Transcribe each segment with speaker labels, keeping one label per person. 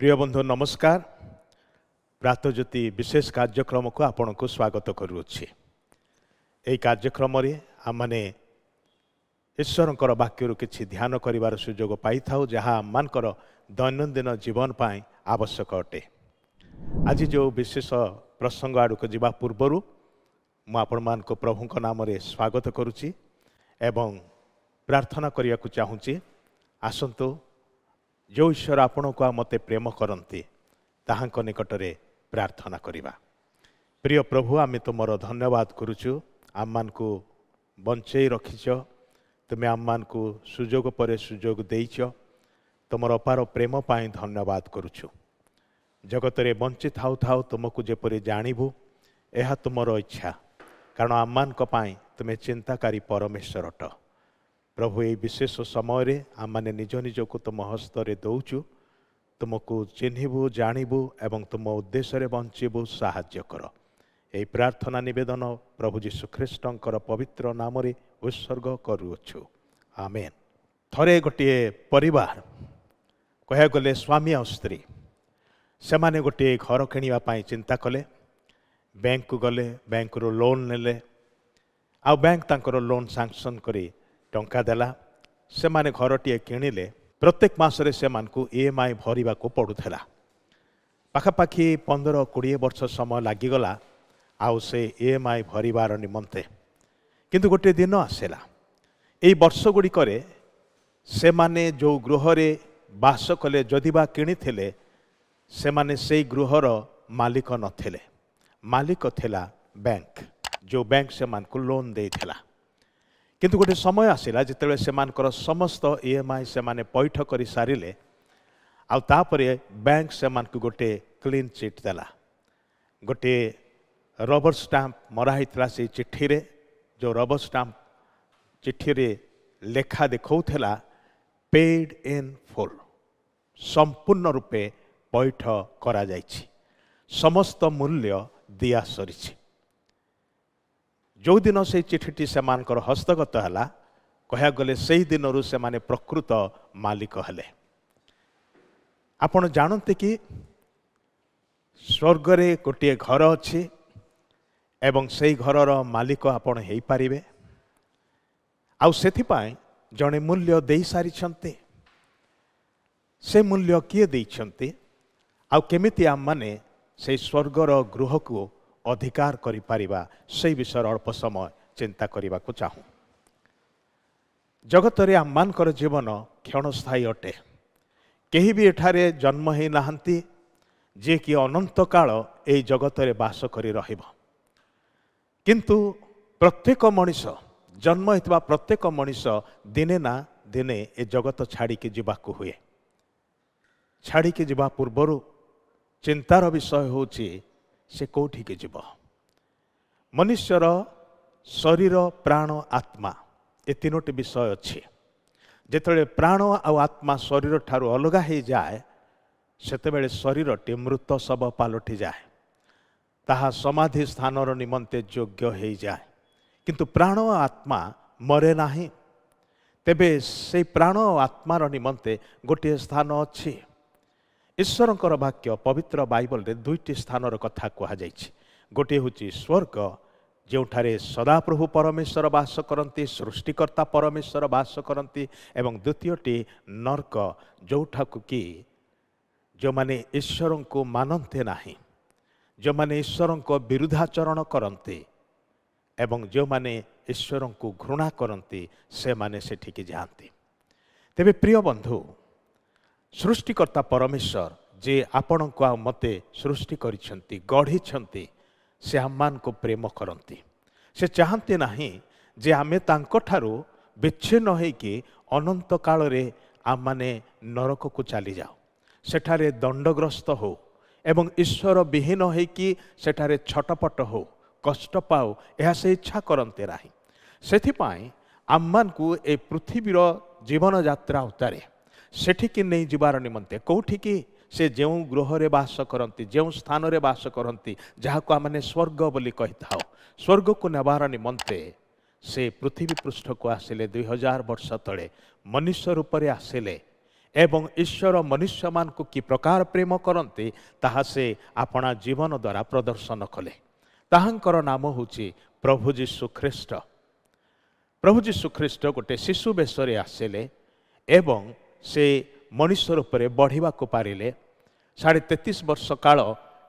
Speaker 1: ପ୍ରିୟ ବନ୍ଧୁ ନମସ୍କାର ପ୍ରାତଜ୍ୟୋତି ବିଶେଷ କାର୍ଯ୍ୟକ୍ରମକୁ ଆପଣଙ୍କୁ ସ୍ୱାଗତ କରୁଅଛି ଏହି କାର୍ଯ୍ୟକ୍ରମରେ ଆମମାନେ ଈଶ୍ୱରଙ୍କର ବାକ୍ୟରୁ କିଛି ଧ୍ୟାନ କରିବାର ସୁଯୋଗ ପାଇଥାଉ ଯାହା ଆମମାନଙ୍କର ଦୈନନ୍ଦିନ ଜୀବନ ପାଇଁ ଆବଶ୍ୟକ ଅଟେ ଆଜି ଯେଉଁ ବିଶେଷ ପ୍ରସଙ୍ଗ ଆଡ଼କୁ ଯିବା ପୂର୍ବରୁ ମୁଁ ଆପଣମାନଙ୍କୁ ପ୍ରଭୁଙ୍କ ନାମରେ ସ୍ୱାଗତ କରୁଛି ଏବଂ ପ୍ରାର୍ଥନା କରିବାକୁ ଚାହୁଁଛି ଆସନ୍ତୁ ଯେଉଁ ଈଶ୍ୱର ଆପଣଙ୍କୁ ଆଉ ମୋତେ ପ୍ରେମ କରନ୍ତି ତାହାଙ୍କ ନିକଟରେ ପ୍ରାର୍ଥନା କରିବା ପ୍ରିୟ ପ୍ରଭୁ ଆମେ ତୁମର ଧନ୍ୟବାଦ କରୁଛୁ ଆମମାନଙ୍କୁ ବଞ୍ଚେଇ ରଖିଛ ତୁମେ ଆମମାନଙ୍କୁ ସୁଯୋଗ ପରେ ସୁଯୋଗ ଦେଇଛ ତୁମର ଅପାର ପ୍ରେମ ପାଇଁ ଧନ୍ୟବାଦ କରୁଛୁ ଜଗତରେ ବଞ୍ଚି ଥାଉ ତୁମକୁ ଯେପରି ଜାଣିବୁ ଏହା ତୁମର ଇଚ୍ଛା କାରଣ ଆମମାନଙ୍କ ପାଇଁ ତୁମେ ଚିନ୍ତାକାରୀ ପରମେଶ୍ୱର ଅଟ ପ୍ରଭୁ ଏହି ବିଶେଷ ସମୟରେ ଆମମାନେ ନିଜ ନିଜକୁ ତୁମ ହସ୍ତରେ ଦେଉଛୁ ତୁମକୁ ଚିହ୍ନିବୁ ଜାଣିବୁ ଏବଂ ତୁମ ଉଦ୍ଦେଶ୍ୟରେ ବଞ୍ଚିବୁ ସାହାଯ୍ୟ କର ଏହି ପ୍ରାର୍ଥନା ନିବେଦନ ପ୍ରଭୁ ଯୀଶୁଖ୍ରୀଷ୍ଟଙ୍କର ପବିତ୍ର ନାମରେ ଉତ୍ସର୍ଗ କରୁଅଛୁ ଆମେ ଥରେ ଗୋଟିଏ ପରିବାର କହିବାକୁ ଗଲେ ସ୍ୱାମୀ ଆଉ ସ୍ତ୍ରୀ ସେମାନେ ଗୋଟିଏ ଘର କିଣିବା ପାଇଁ ଚିନ୍ତା କଲେ ବ୍ୟାଙ୍କକୁ ଗଲେ ବ୍ୟାଙ୍କରୁ ଲୋନ୍ ନେଲେ ଆଉ ବ୍ୟାଙ୍କ ତାଙ୍କର ଲୋନ୍ ସାଙ୍କସନ୍ କରି ଟଙ୍କା ଦେଲା ସେମାନେ ଘରଟିଏ କିଣିଲେ ପ୍ରତ୍ୟେକ ମାସରେ ସେମାନଙ୍କୁ ଇ ଏମ୍ ଆଇ ଭରିବାକୁ ପଡ଼ୁଥିଲା ପାଖାପାଖି ପନ୍ଦର କୋଡ଼ିଏ ବର୍ଷ ସମୟ ଲାଗିଗଲା ଆଉ ସେ ଇ ଏମ୍ ଆଇ ଭରିବାର ନିମନ୍ତେ କିନ୍ତୁ ଗୋଟିଏ ଦିନ ଆସିଲା ଏଇ ବର୍ଷ ଗୁଡ଼ିକରେ ସେମାନେ ଯେଉଁ ଗୃହରେ ବାସ କଲେ ଯଦି ବା କିଣିଥିଲେ ସେମାନେ ସେଇ ଗୃହର ମାଲିକ ନଥିଲେ ମାଲିକ ଥିଲା ବ୍ୟାଙ୍କ ଯେଉଁ ବ୍ୟାଙ୍କ ସେମାନଙ୍କୁ ଲୋନ୍ ଦେଇଥିଲା କିନ୍ତୁ ଗୋଟେ ସମୟ ଆସିଲା ଯେତେବେଳେ ସେମାନଙ୍କର ସମସ୍ତ ଇ ଏମ୍ ଆଇ ସେମାନେ ପୈଠ କରିସାରିଲେ ଆଉ ତାପରେ ବ୍ୟାଙ୍କ ସେମାନଙ୍କୁ ଗୋଟିଏ କ୍ଲିନ୍ ଚିଟ୍ ଦେଲା ଗୋଟିଏ ରବର ଷ୍ଟାମ୍ପ ମରା ହେଇଥିଲା ସେଇ ଚିଠିରେ ଯେଉଁ ରବର ଷ୍ଟାମ୍ପ ଚିଠିରେ ଲେଖା ଦେଖାଉଥିଲା ପେଡ଼୍ ଇନ୍ ଫୁଲ୍ ସମ୍ପୂର୍ଣ୍ଣ ରୂପେ ପୈଠ କରାଯାଇଛି ସମସ୍ତ ମୂଲ୍ୟ ଦିଆସରିଛି ଯେଉଁଦିନ ସେଇ ଚିଠିଟି ସେମାନଙ୍କର ହସ୍ତଗତ ହେଲା କହିବାକୁ ଗଲେ ସେହି ଦିନରୁ ସେମାନେ ପ୍ରକୃତ ମାଲିକ ହେଲେ ଆପଣ ଜାଣନ୍ତି କି ସ୍ୱର୍ଗରେ ଗୋଟିଏ ଘର ଅଛି ଏବଂ ସେଇ ଘରର ମାଲିକ ଆପଣ ହୋଇପାରିବେ ଆଉ ସେଥିପାଇଁ ଜଣେ ମୂଲ୍ୟ ଦେଇସାରିଛନ୍ତି ସେ ମୂଲ୍ୟ କିଏ ଦେଇଛନ୍ତି ଆଉ କେମିତି ଆମମାନେ ସେଇ ସ୍ୱର୍ଗର ଗୃହକୁ ଅଧିକାର କରିପାରିବା ସେଇ ବିଷୟରେ ଅଳ୍ପ ସମୟ ଚିନ୍ତା କରିବାକୁ ଚାହୁଁ ଜଗତରେ ଆମମାନଙ୍କର ଜୀବନ କ୍ଷଣସ୍ଥାୟୀ ଅଟେ କେହି ବି ଏଠାରେ ଜନ୍ମ ହୋଇନାହାନ୍ତି ଯିଏକି ଅନନ୍ତ କାଳ ଏହି ଜଗତରେ ବାସ କରି ରହିବ କିନ୍ତୁ ପ୍ରତ୍ୟେକ ମଣିଷ ଜନ୍ମ ହେଇଥିବା ପ୍ରତ୍ୟେକ ମଣିଷ ଦିନେ ନା ଦିନେ ଏ ଜଗତ ଛାଡ଼ିକି ଯିବାକୁ ହୁଏ ଛାଡ଼ିକି ଯିବା ପୂର୍ବରୁ ଚିନ୍ତାର ବିଷୟ ହେଉଛି ସେ କେଉଁଠିକି ଯିବ ମନୁଷ୍ୟର ଶରୀର ପ୍ରାଣ ଆତ୍ମା ଏ ତିନୋଟି ବିଷୟ ଅଛି ଯେତେବେଳେ ପ୍ରାଣ ଆଉ ଆତ୍ମା ଶରୀର ଠାରୁ ଅଲଗା ହୋଇଯାଏ ସେତେବେଳେ ଶରୀରଟି ମୃତ ଶବ ପାଲଟିଯାଏ ତାହା ସମାଧି ସ୍ଥାନର ନିମନ୍ତେ ଯୋଗ୍ୟ ହୋଇଯାଏ କିନ୍ତୁ ପ୍ରାଣ ଆତ୍ମା ମରେ ନାହିଁ ତେବେ ସେଇ ପ୍ରାଣ ଆତ୍ମାର ନିମନ୍ତେ ଗୋଟିଏ ସ୍ଥାନ ଅଛି ଈଶ୍ୱରଙ୍କର ବାକ୍ୟ ପବିତ୍ର ବାଇବଲରେ ଦୁଇଟି ସ୍ଥାନର କଥା କୁହାଯାଇଛି ଗୋଟିଏ ହେଉଛି ସ୍ୱର୍ଗ ଯେଉଁଠାରେ ସଦାପ୍ରଭୁ ପରମେଶ୍ୱର ବାସ କରନ୍ତି ସୃଷ୍ଟିକର୍ତ୍ତା ପରମେଶ୍ୱର ବାସ କରନ୍ତି ଏବଂ ଦ୍ୱିତୀୟଟି ନର୍କ ଯେଉଁଠାକୁ କି ଯେଉଁମାନେ ଈଶ୍ୱରଙ୍କୁ ମାନନ୍ତି ନାହିଁ ଯେଉଁମାନେ ଈଶ୍ୱରଙ୍କ ବିରୁଦ୍ଧାଚରଣ କରନ୍ତି ଏବଂ ଯେଉଁମାନେ ଈଶ୍ୱରଙ୍କୁ ଘୃଣା କରନ୍ତି ସେମାନେ ସେଠିକି ଯାଆନ୍ତି ତେବେ ପ୍ରିୟ ବନ୍ଧୁ ସୃଷ୍ଟିକର୍ତ୍ତା ପରମେଶ୍ୱର ଯିଏ ଆପଣଙ୍କୁ ଆଉ ମୋତେ ସୃଷ୍ଟି କରିଛନ୍ତି ଗଢ଼ିଛନ୍ତି ସେ ଆମମାନଙ୍କୁ ପ୍ରେମ କରନ୍ତି ସେ ଚାହାନ୍ତି ନାହିଁ ଯେ ଆମେ ତାଙ୍କଠାରୁ ବିଚ୍ଛିନ୍ନ ହୋଇକି ଅନନ୍ତ କାଳରେ ଆମମାନେ ନରକକୁ ଚାଲିଯାଉ ସେଠାରେ ଦଣ୍ଡଗ୍ରସ୍ତ ହେଉ ଏବଂ ଈଶ୍ୱର ବିହୀନ ହୋଇକି ସେଠାରେ ଛଟପଟ ହେଉ କଷ୍ଟ ପାଉ ଏହା ସେ ଇଚ୍ଛା କରନ୍ତି ନାହିଁ ସେଥିପାଇଁ ଆମମାନଙ୍କୁ ଏ ପୃଥିବୀର ଜୀବନଯାତ୍ରା ଉତାରେ ସେଠିକି ନେଇ ଯିବାର ନିମନ୍ତେ କେଉଁଠିକି ସେ ଯେଉଁ ଗୃହରେ ବାସ କରନ୍ତି ଯେଉଁ ସ୍ଥାନରେ ବାସ କରନ୍ତି ଯାହାକୁ ଆମେ ସ୍ୱର୍ଗ ବୋଲି କହିଥାଉ ସ୍ୱର୍ଗକୁ ନେବାର ନିମନ୍ତେ ସେ ପୃଥିବୀ ପୃଷ୍ଠକୁ ଆସିଲେ ଦୁଇ ହଜାର ବର୍ଷ ତଳେ ମନୁଷ୍ୟ ରୂପରେ ଆସିଲେ ଏବଂ ଈଶ୍ୱର ମନୁଷ୍ୟମାନଙ୍କୁ କି ପ୍ରକାର ପ୍ରେମ କରନ୍ତି ତାହା ସେ ଆପଣା ଜୀବନ ଦ୍ୱାରା ପ୍ରଦର୍ଶନ କଲେ ତାହାଙ୍କର ନାମ ହେଉଛି ପ୍ରଭୁ ଯୀଶୁ ଖ୍ରୀଷ୍ଟ ପ୍ରଭୁ ଯୀଶୁ ଖ୍ରୀଷ୍ଟ ଗୋଟେ ଶିଶୁ ବେଶରେ ଆସିଲେ ଏବଂ ସେ ମଣିଷ ରୂପରେ ବଢ଼ିବାକୁ ପାରିଲେ ସାଢ଼େ ତେତିଶ ବର୍ଷ କାଳ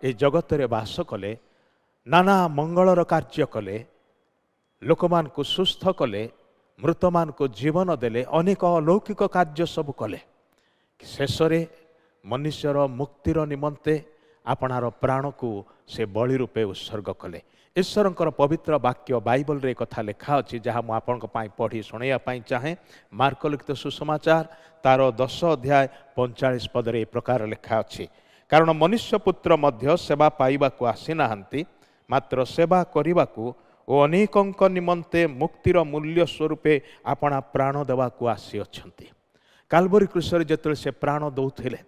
Speaker 1: ଏ ଜଗତରେ ବାସ କଲେ ନାନା ମଙ୍ଗଳର କାର୍ଯ୍ୟ କଲେ ଲୋକମାନଙ୍କୁ ସୁସ୍ଥ କଲେ ମୃତମାନଙ୍କୁ ଜୀବନ ଦେଲେ ଅନେକ ଅଲୌକିକ କାର୍ଯ୍ୟ ସବୁ କଲେ ଶେଷରେ ମନୁଷ୍ୟର ମୁକ୍ତିର ନିମନ୍ତେ ଆପଣାର ପ୍ରାଣକୁ ସେ ବଳି ରୂପେ ଉତ୍ସର୍ଗ କଲେ ଈଶ୍ୱରଙ୍କର ପବିତ୍ର ବାକ୍ୟ ବାଇବଲରେ କଥା ଲେଖା ଅଛି ଯାହା ମୁଁ ଆପଣଙ୍କ ପାଇଁ ପଢ଼ି ଶୁଣାଇବା ପାଇଁ ଚାହେଁ ମାର୍କଲିଖିତ ସୁସମାଚାର ତାର ଦଶ ଅଧ୍ୟାୟ ପଇଁଚାଳିଶ ପଦରେ ଏ ପ୍ରକାର ଲେଖା ଅଛି କାରଣ ମନୁଷ୍ୟ ପୁତ୍ର ମଧ୍ୟ ସେବା ପାଇବାକୁ ଆସିନାହାନ୍ତି ମାତ୍ର ସେବା କରିବାକୁ ଓ ଅନେକଙ୍କ ନିମନ୍ତେ ମୁକ୍ତିର ମୂଲ୍ୟ ସ୍ୱରୂପେ ଆପଣା ପ୍ରାଣ ଦେବାକୁ ଆସିଅଛନ୍ତି କାଲବରୀ କୃଷରେ ଯେତେବେଳେ ସେ ପ୍ରାଣ ଦେଉଥିଲେ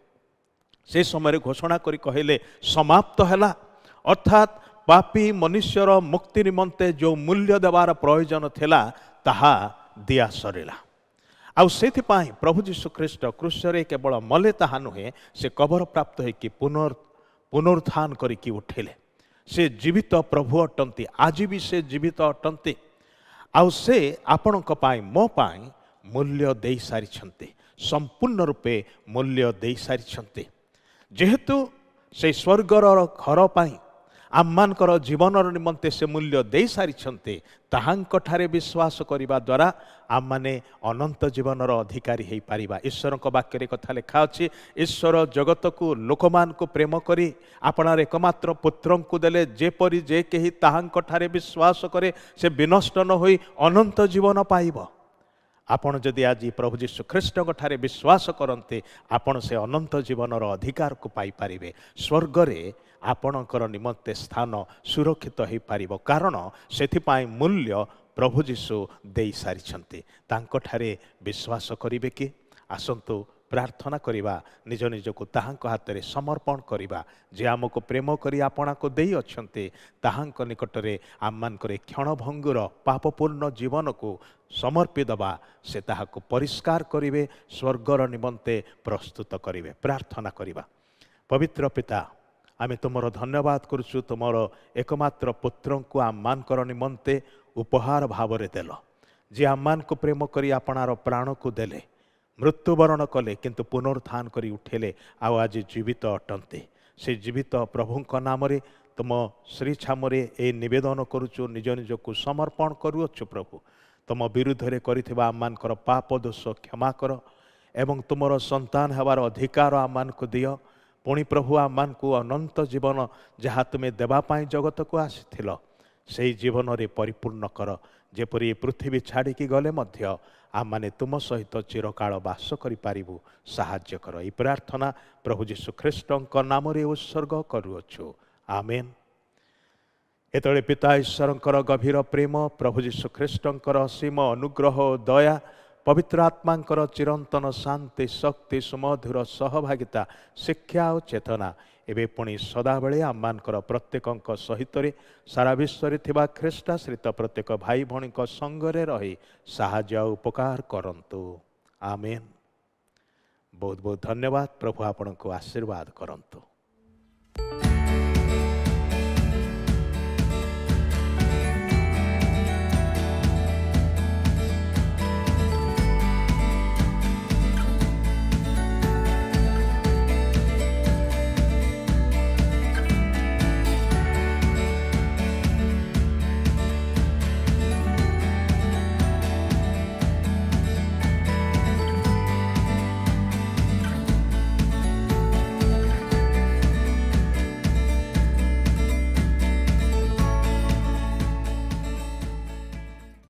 Speaker 1: ସେ ସମୟରେ ଘୋଷଣା କରି କହିଲେ ସମାପ୍ତ ହେଲା ଅର୍ଥାତ୍ ପାପୀ ମନୁଷ୍ୟର ମୁକ୍ତି ନିମନ୍ତେ ଯେଉଁ ମୂଲ୍ୟ ଦେବାର ପ୍ରୟୋଜନ ଥିଲା ତାହା ଦିଆ ସରିଲା ଆଉ ସେଥିପାଇଁ ପ୍ରଭୁ ଶୁଖ୍ରୀଷ୍ଟ କୃଷ୍ୟରେ କେବଳ ମଲେ ତାହା ନୁହେଁ ସେ କବର ପ୍ରାପ୍ତ ହୋଇକି ପୁନର୍ ପୁନରୁତ୍ଥାନ କରିକି ଉଠିଲେ ସେ ଜୀବିତ ପ୍ରଭୁ ଅଟନ୍ତି ଆଜି ବି ସେ ଜୀବିତ ଅଟନ୍ତି ଆଉ ସେ ଆପଣଙ୍କ ପାଇଁ ମୋ ପାଇଁ ମୂଲ୍ୟ ଦେଇସାରିଛନ୍ତି ସମ୍ପୂର୍ଣ୍ଣ ରୂପେ ମୂଲ୍ୟ ଦେଇସାରିଛନ୍ତି ଯେହେତୁ ସେ ସ୍ୱର୍ଗର ଘର ପାଇଁ ଆମମାନଙ୍କର ଜୀବନର ନିମନ୍ତେ ସେ ମୂଲ୍ୟ ଦେଇସାରିଛନ୍ତି ତାହାଙ୍କଠାରେ ବିଶ୍ୱାସ କରିବା ଦ୍ୱାରା ଆମମାନେ ଅନନ୍ତ ଜୀବନର ଅଧିକାରୀ ହୋଇପାରିବା ଈଶ୍ୱରଙ୍କ ବାକ୍ୟରେ କଥା ଲେଖା ଅଛି ଈଶ୍ୱର ଜଗତକୁ ଲୋକମାନଙ୍କୁ ପ୍ରେମ କରି ଆପଣାର ଏକମାତ୍ର ପୁତ୍ରଙ୍କୁ ଦେଲେ ଯେପରି ଯେ କେହି ତାହାଙ୍କଠାରେ ବିଶ୍ୱାସ କରେ ସେ ବିନଷ୍ଟ ନ ହୋଇ ଅନନ୍ତ ଜୀବନ ପାଇବ ଆପଣ ଯଦି ଆଜି ପ୍ରଭୁ ଯୀଶୁଖ୍ରୀଷ୍ଟଙ୍କଠାରେ ବିଶ୍ୱାସ କରନ୍ତେ ଆପଣ ସେ ଅନନ୍ତ ଜୀବନର ଅଧିକାରକୁ ପାଇପାରିବେ ସ୍ୱର୍ଗରେ ଆପଣଙ୍କର ନିମନ୍ତେ ସ୍ଥାନ ସୁରକ୍ଷିତ ହୋଇପାରିବ କାରଣ ସେଥିପାଇଁ ମୂଲ୍ୟ ପ୍ରଭୁ ଯୀଶୁ ଦେଇସାରିଛନ୍ତି ତାଙ୍କଠାରେ ବିଶ୍ୱାସ କରିବେ କି ଆସନ୍ତୁ ପ୍ରାର୍ଥନା କରିବା ନିଜ ନିଜକୁ ତାହାଙ୍କ ହାତରେ ସମର୍ପଣ କରିବା ଯେ ଆମକୁ ପ୍ରେମ କରି ଆପଣାକୁ ଦେଇଅଛନ୍ତି ତାହାଙ୍କ ନିକଟରେ ଆମମାନଙ୍କର କ୍ଷଣଭଙ୍ଗୁର ପାପପୂର୍ଣ୍ଣ ଜୀବନକୁ ସମର୍ପି ଦେବା ସେ ତାହାକୁ ପରିଷ୍କାର କରିବେ ସ୍ୱର୍ଗର ନିମନ୍ତେ ପ୍ରସ୍ତୁତ କରିବେ ପ୍ରାର୍ଥନା କରିବା ପବିତ୍ର ପିତା आम तुम धन्यवाद करुचु तुम एकम्र पुत्र को आम्मान निमंते उपहार भाव में देल जी आम्मान को प्रेम कर आपणार प्राण को देले ମୃତ୍ୟୁବରଣ କଲେ କିନ୍ତୁ ପୁନରୁତ୍ଥାନ କରି ଉଠିଲେ ଆଉ ଆଜି ଜୀବିତ ଅଟନ୍ତି ସେ ଜୀବିତ ପ୍ରଭୁଙ୍କ ନାମରେ ତୁମ ଶ୍ରୀଛାମରେ ଏ ନିବେଦନ କରୁଛୁ ନିଜ ନିଜକୁ ସମର୍ପଣ କରୁଅଛୁ ପ୍ରଭୁ ତୁମ ବିରୁଦ୍ଧରେ କରିଥିବା ଆମମାନଙ୍କର ପାପ ଦୋଷ କ୍ଷମା କର ଏବଂ ତୁମର ସନ୍ତାନ ହେବାର ଅଧିକାର ଆମମାନଙ୍କୁ ଦିଅ ପୁଣି ପ୍ରଭୁ ଆମମାନଙ୍କୁ ଅନନ୍ତ ଜୀବନ ଯାହା ତୁମେ ଦେବା ପାଇଁ ଜଗତକୁ ଆସିଥିଲ ସେଇ ଜୀବନରେ ପରିପୂର୍ଣ୍ଣ କର ଯେପରି ପୃଥିବୀ ଛାଡ଼ିକି ଗଲେ ମଧ୍ୟ ଆମମାନେ ତୁମ ସହିତ ଚିରକାଳ ବାସ କରିପାରିବୁ ସାହାଯ୍ୟ କର ଏହି ପ୍ରାର୍ଥନା ପ୍ରଭୁ ଯୀଶୁଖ୍ରୀଷ୍ଟଙ୍କ ନାମରେ ଉତ୍ସର୍ଗ କରୁଅଛୁ ଆମେନ୍ ଏତେବେଳେ ପିତା ଈଶ୍ୱରଙ୍କର ଗଭୀର ପ୍ରେମ ପ୍ରଭୁ ଯୀଶୁଖ୍ରୀଷ୍ଟଙ୍କର ଅସୀମ ଅନୁଗ୍ରହ ଓ ଦୟା ପବିତ୍ର ଆତ୍ମାଙ୍କର ଚିରନ୍ତନ ଶାନ୍ତି ଶକ୍ତି ସୁମଧୁର ସହଭାଗିତା ଶିକ୍ଷା ଓ ଚେତନା ଏବେ ପୁଣି ସଦାବେଳେ ଆମମାନଙ୍କର ପ୍ରତ୍ୟେକଙ୍କ ସହିତରେ ସାରା ବିଶ୍ୱରେ ଥିବା ଖ୍ରୀଷ୍ଟାଶ୍ରିତ ପ୍ରତ୍ୟେକ ଭାଇ ଭଉଣୀଙ୍କ ସଙ୍ଗରେ ରହି ସାହାଯ୍ୟ ଆଉ ଉପକାର କରନ୍ତୁ ଆମେ ବହୁତ ବହୁତ ଧନ୍ୟବାଦ ପ୍ରଭୁ ଆପଣଙ୍କୁ ଆଶୀର୍ବାଦ କରନ୍ତୁ